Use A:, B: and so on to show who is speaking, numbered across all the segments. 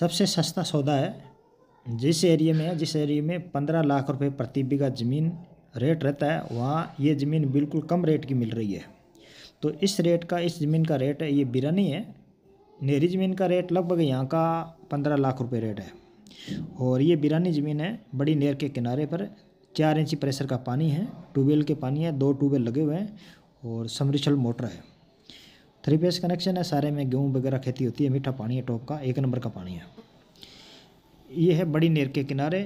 A: सबसे सस्ता सौदा है जिस एरिए में है जिस एरिए में पंद्रह लाख रुपए प्रति बीघा ज़मीन रेट रहता है वहाँ ये ज़मीन बिल्कुल कम रेट की मिल रही है तो इस रेट का इस ज़मीन का रेट है ये बिरानी है नेहरी ज़मीन का रेट लगभग यहाँ का पंद्रह लाख रुपये रेट है और ये बिरानी ज़मीन है बड़ी नहर के किनारे पर चार इंची प्रेशर का पानी है ट्यूबवेल के पानी है दो ट्यूबवेल लगे हुए हैं और समरिछल मोटर है थ्री फेस कनेक्शन है सारे में गेहूँ वगैरह खेती होती है मीठा पानी है टॉप का एक नंबर का पानी है ये है बड़ी नेर के किनारे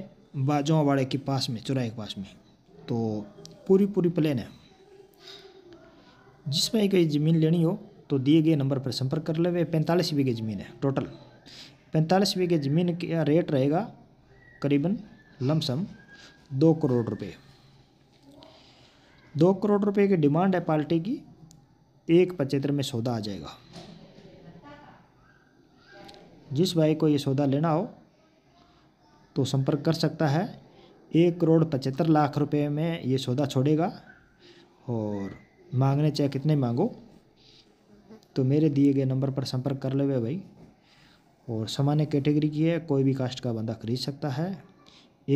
A: बाजवावाड़े के पास में चुराई के पास में तो पूरी पूरी प्लेन है जिसमें कोई ज़मीन लेनी हो तो दिए गए नंबर पर संपर्क कर ले हुए पैंतालीस बीघे ज़मीन है टोटल पैंतालीस बीघे ज़मीन का रेट रहेगा करीबन लमसम दो करोड़ रुपए दो करोड़ रुपए की डिमांड है पार्टी की एक पचहत्तर में सौदा आ जाएगा जिस भाई को ये सौदा लेना हो तो संपर्क कर सकता है एक करोड़ पचहत्तर लाख रुपए में ये सौदा छोड़ेगा और मांगने चाहे कितने मांगो तो मेरे दिए गए नंबर पर संपर्क कर ले भाई और सामान्य कैटेगरी की है कोई भी कास्ट का बंदा खरीद सकता है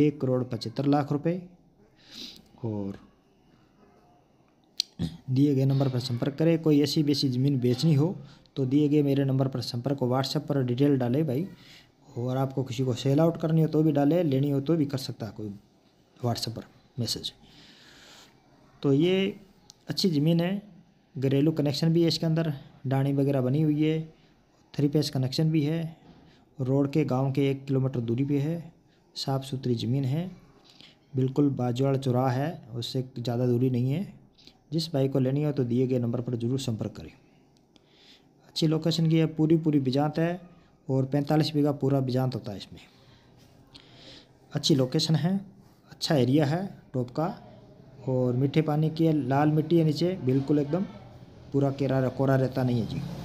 A: एक करोड़ पचहत्तर लाख रुपए और दिए गए नंबर पर संपर्क करें कोई ऐसी बेसी ज़मीन बेचनी हो तो दिए गए मेरे नंबर पर संपर्क को व्हाट्सएप पर डिटेल डालें भाई और आपको किसी को सेल आउट करनी हो तो भी डालें लेनी हो तो भी कर सकता है कोई व्हाट्सएप पर मैसेज तो ये अच्छी ज़मीन है घरेलू कनेक्शन भी है इसके अंदर डाणी वगैरह बनी हुई है थ्री पेस कनेक्शन भी है रोड के गांव के एक किलोमीटर दूरी पे है साफ़ सुथरी ज़मीन है बिल्कुल बाजवाड़ चौराह है उससे ज़्यादा दूरी नहीं है जिस भाई को लेनी हो तो दिए गए नंबर पर ज़रूर संपर्क करें अच्छी लोकेशन की है पूरी पूरी बिजात है और पैंतालीस बीघा पूरा बिजात होता है इसमें अच्छी लोकेशन है अच्छा एरिया है टॉप का और मीठे पानी की है लाल मिट्टी है नीचे बिल्कुल एकदम पूरा केरा कोरा रहता नहीं है जी